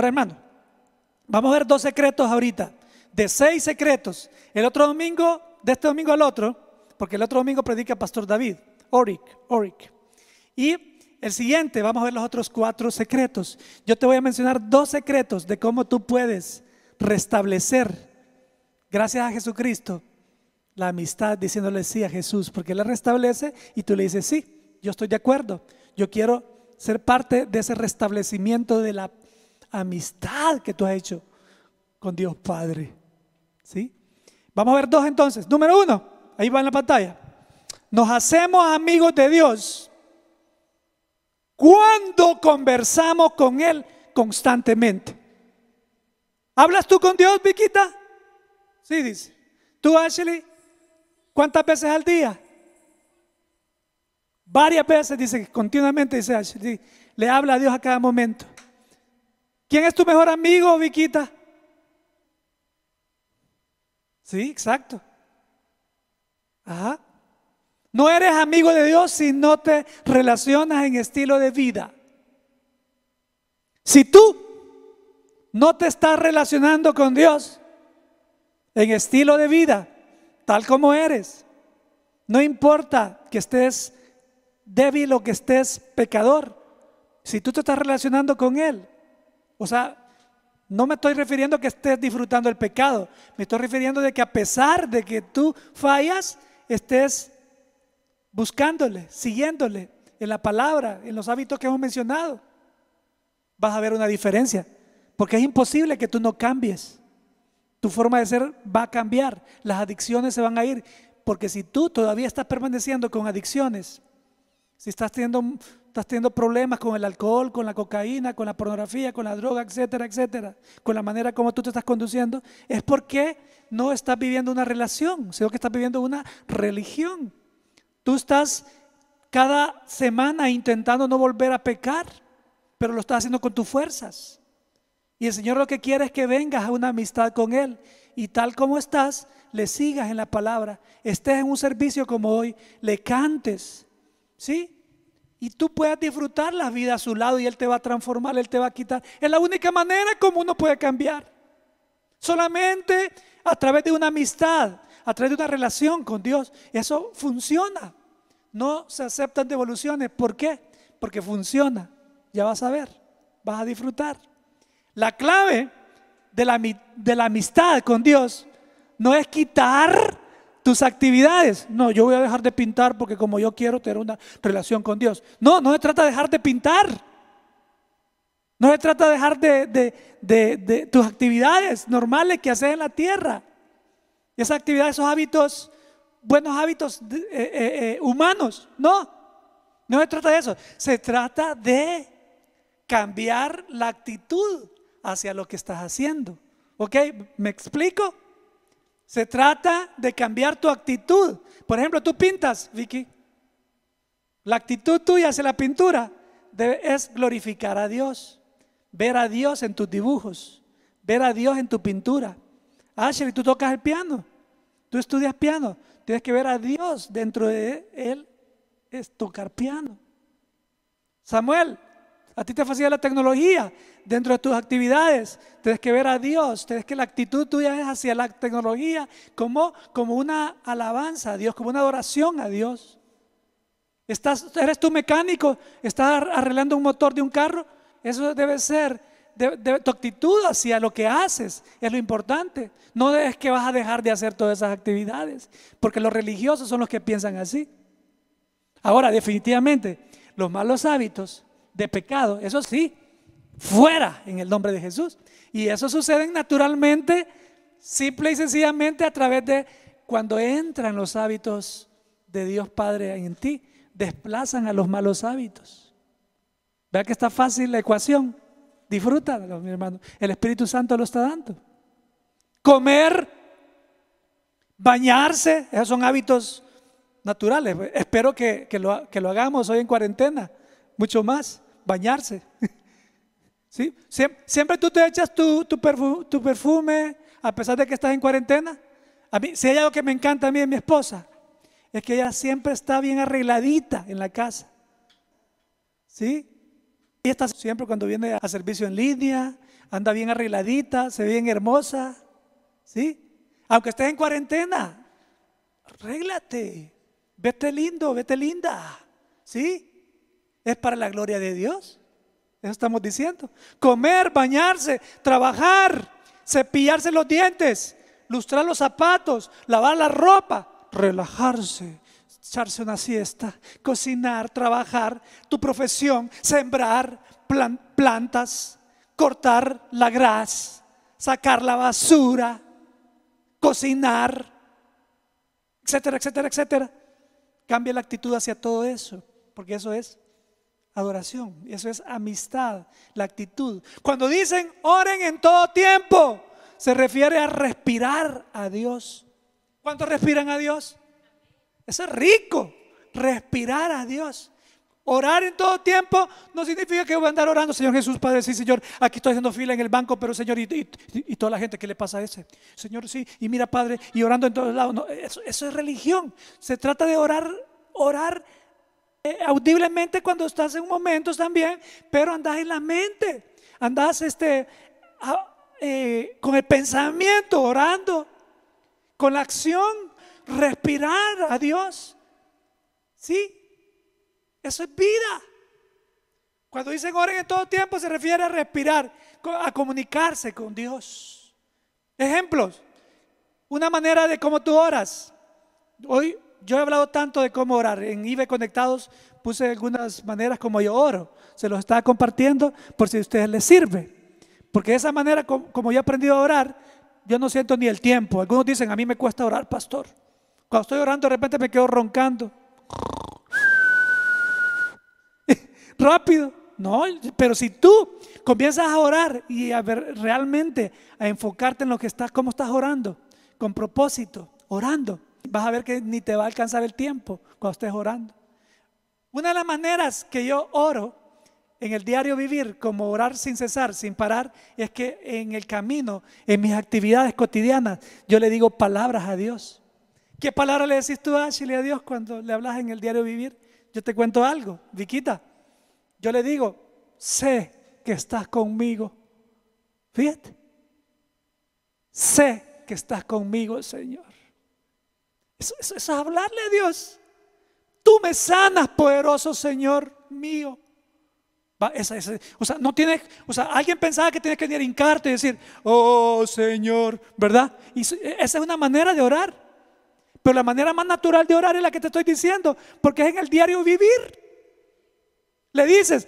Ahora, hermano, vamos a ver dos secretos ahorita. De seis secretos. El otro domingo, de este domingo al otro, porque el otro domingo predica Pastor David, Oric, Oric. Y el siguiente, vamos a ver los otros cuatro secretos. Yo te voy a mencionar dos secretos de cómo tú puedes restablecer, gracias a Jesucristo, la amistad diciéndole sí a Jesús, porque Él la restablece y tú le dices, sí, yo estoy de acuerdo, yo quiero ser parte de ese restablecimiento de la amistad que tú has hecho con Dios Padre. ¿Sí? Vamos a ver dos entonces. Número uno, ahí va en la pantalla. Nos hacemos amigos de Dios cuando conversamos con Él constantemente. ¿Hablas tú con Dios, Viquita? Sí, dice. ¿Tú, Ashley? ¿Cuántas veces al día? Varias veces, dice, continuamente, dice Ashley. Le habla a Dios a cada momento. ¿Quién es tu mejor amigo, Viquita? Sí, exacto. Ajá. No eres amigo de Dios si no te relacionas en estilo de vida. Si tú no te estás relacionando con Dios en estilo de vida, tal como eres, no importa que estés débil o que estés pecador, si tú te estás relacionando con Él, o sea, no me estoy refiriendo a que estés disfrutando el pecado, me estoy refiriendo de que a pesar de que tú fallas, estés buscándole, siguiéndole en la palabra, en los hábitos que hemos mencionado. Vas a ver una diferencia, porque es imposible que tú no cambies. Tu forma de ser va a cambiar, las adicciones se van a ir, porque si tú todavía estás permaneciendo con adicciones, si estás teniendo estás teniendo problemas con el alcohol, con la cocaína, con la pornografía, con la droga, etcétera, etcétera, con la manera como tú te estás conduciendo, es porque no estás viviendo una relación, sino que estás viviendo una religión. Tú estás cada semana intentando no volver a pecar, pero lo estás haciendo con tus fuerzas. Y el Señor lo que quiere es que vengas a una amistad con Él y tal como estás, le sigas en la palabra, estés en un servicio como hoy, le cantes, ¿sí? y tú puedas disfrutar la vida a su lado y Él te va a transformar, Él te va a quitar. Es la única manera como uno puede cambiar. Solamente a través de una amistad, a través de una relación con Dios. Eso funciona. No se aceptan devoluciones. ¿Por qué? Porque funciona. Ya vas a ver, vas a disfrutar. La clave de la, de la amistad con Dios no es quitar tus actividades. No, yo voy a dejar de pintar porque como yo quiero tener una relación con Dios. No, no se trata de dejar de pintar. No se trata de dejar de, tus actividades normales que haces en la tierra. Esas actividades, esos hábitos, buenos hábitos eh, eh, eh, humanos. No, no se trata de eso. Se trata de cambiar la actitud hacia lo que estás haciendo. ¿Ok? ¿Me explico? Se trata de cambiar tu actitud. Por ejemplo, tú pintas, Vicky. La actitud tuya hacia la pintura es glorificar a Dios, ver a Dios en tus dibujos, ver a Dios en tu pintura. Ashley, ah, tú tocas el piano, tú estudias piano, tienes que ver a Dios dentro de él, es tocar piano. Samuel, a ti te facilita la tecnología dentro de tus actividades. Tienes que ver a Dios. Tienes que la actitud tuya es hacia la tecnología como, como una alabanza a Dios, como una adoración a Dios. Estás, eres tú mecánico, estás arreglando un motor de un carro. Eso debe ser tu actitud hacia lo que haces es lo importante. No es que vas a dejar de hacer todas esas actividades, porque los religiosos son los que piensan así. Ahora, definitivamente, los malos hábitos de pecado. Eso sí, fuera en el nombre de Jesús. Y eso sucede naturalmente, simple y sencillamente a través de cuando entran los hábitos de Dios Padre en ti, desplazan a los malos hábitos. Vea que está fácil la ecuación. disfruta mi hermano. El Espíritu Santo lo está dando. Comer, bañarse, esos son hábitos naturales. Espero que, que lo hagamos hoy en cuarentena mucho más, bañarse. ¿Sí? siempre tú te echas tu, tu, perfume, a pesar de que estás en cuarentena. A mí, si hay algo que me encanta a mí, en mi esposa, es que ella siempre está bien arregladita en la casa. ¿Sí? Y está siempre cuando viene a servicio en línea, anda bien arregladita, se ve bien hermosa. ¿Sí? Aunque estés en cuarentena, arréglate, vete lindo, vete linda. ¿Sí? es para la gloria de Dios. Eso estamos diciendo. Comer, bañarse, trabajar, cepillarse los dientes, lustrar los zapatos, lavar la ropa, relajarse, echarse una siesta, cocinar, trabajar, tu profesión, sembrar plantas, cortar la gras sacar la basura, cocinar, etcétera, etcétera, etcétera. Cambia la actitud hacia todo eso, porque eso es adoración, eso es amistad, la actitud. Cuando dicen oren en todo tiempo, se refiere a respirar a Dios. ¿Cuántos respiran a Dios? Eso es rico, respirar a Dios. Orar en todo tiempo no significa que voy a andar orando, Señor Jesús, Padre, sí, Señor, aquí estoy haciendo fila en el banco, pero Señor, y, y, toda la gente, que le pasa a ese? Señor, sí, y mira, Padre, y orando en todos lados. eso, eso es religión. Se trata de orar, orar eh, audiblemente cuando estás en momentos también, pero andas en la mente, andas este, eh, con el pensamiento, orando, con la acción, respirar a Dios. ¿Sí? Eso es vida. Cuando dicen oren en todo tiempo se refiere a respirar, a comunicarse con Dios. Ejemplos. Una manera de cómo tú oras. Hoy yo he hablado tanto de cómo orar. En IBE Conectados puse algunas maneras como yo oro. Se los estaba compartiendo por si a ustedes les sirve. Porque de esa manera, como yo he aprendido a orar, yo no siento ni el tiempo. Algunos dicen, a mí me cuesta orar, pastor. Cuando estoy orando, de repente me quedo roncando. Rápido. No, pero si tú comienzas a orar y a ver realmente a enfocarte en lo que estás, cómo estás orando, con propósito, orando Vas a ver que ni te va a alcanzar el tiempo cuando estés orando. Una de las maneras que yo oro en el diario vivir, como orar sin cesar, sin parar, es que en el camino, en mis actividades cotidianas, yo le digo palabras a Dios. ¿Qué palabra le decís tú a Ashley a Dios cuando le hablas en el diario vivir? Yo te cuento algo, Viquita. Yo le digo, sé que estás conmigo. Fíjate. Sé que estás conmigo, Señor. Eso, es hablarle a Dios. Tú me sanas, poderoso Señor mío. o sea, no tiene, o sea, alguien pensaba que tienes que venir a y decir, oh Señor, ¿verdad? E, esa es una manera de orar. Pero la manera más natural de orar es la que te estoy diciendo, porque es en el diario vivir. Le dices,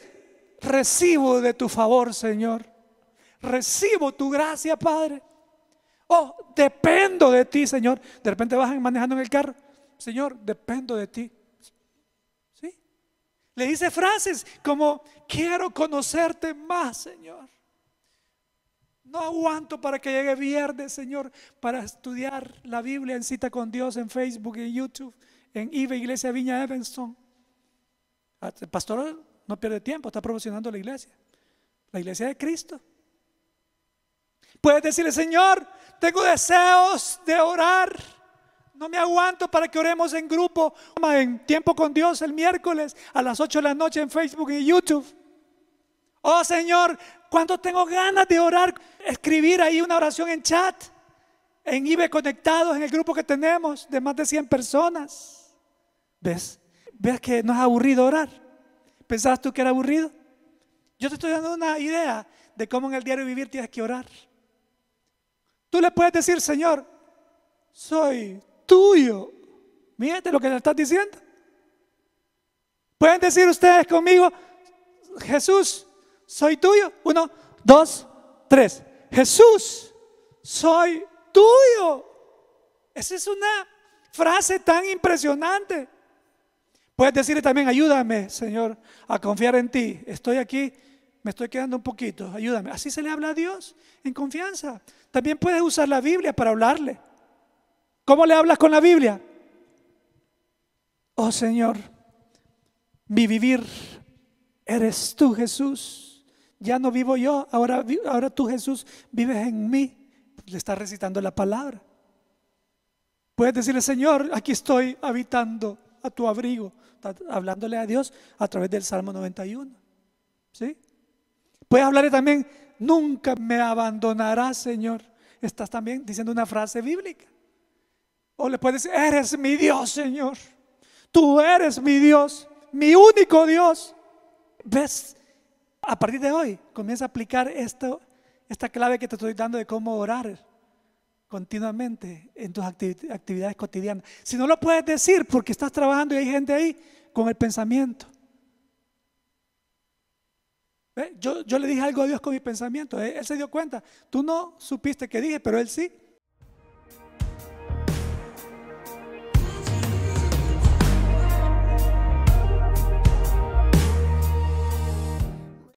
recibo de tu favor, Señor. Recibo tu gracia, Padre. Oh, dependo de ti, Señor. De repente bajan manejando en el carro. Señor, dependo de ti. ¿Sí? Le dice frases como, quiero conocerte más, Señor. No aguanto para que llegue viernes, Señor, para estudiar la Biblia en cita con Dios en Facebook, en YouTube, en IVE Iglesia Viña Evanston. Ah, el pastor no pierde tiempo, está promocionando la iglesia, la iglesia de Cristo. Puedes decirle, Señor, tengo deseos de orar. No me aguanto para que oremos en grupo, en tiempo con Dios el miércoles a las 8 de la noche en Facebook y YouTube. Oh Señor, cuando tengo ganas de orar, escribir ahí una oración en chat, en IBE conectados, en el grupo que tenemos de más de 100 personas. ¿Ves? ¿Ves que no es aburrido orar? ¿Pensabas tú que era aburrido? Yo te estoy dando una idea de cómo en el diario vivir tienes que orar. Tú le puedes decir, Señor, soy tuyo. Mírate lo que le estás diciendo. Pueden decir ustedes conmigo, Jesús, soy tuyo. Uno, dos, tres. Jesús, soy tuyo. Esa es una frase tan impresionante. Puedes decirle también, ayúdame, Señor, a confiar en ti. Estoy aquí me estoy quedando un poquito, ayúdame. Así se le habla a Dios, en confianza. También puedes usar la Biblia para hablarle. ¿Cómo le hablas con la Biblia? Oh Señor, mi vivir eres tú Jesús. Ya no vivo yo, ahora, ahora tú Jesús vives en mí. Le está recitando la palabra. Puedes decirle, Señor, aquí estoy habitando a tu abrigo, hablándole a Dios a través del Salmo 91. ¿Sí? Puedes hablarle también, nunca me abandonarás, Señor. Estás también diciendo una frase bíblica. O le puedes decir, eres mi Dios, Señor. Tú eres mi Dios, mi único Dios. ¿Ves? A partir de hoy, comienza a aplicar esto, esta clave que te estoy dando de cómo orar continuamente en tus actividades cotidianas. Si no lo puedes decir porque estás trabajando y hay gente ahí con el pensamiento. Yo, le dije algo a Dios con mis pensamientos. él se dio cuenta. Tú no supiste que dije, pero él sí.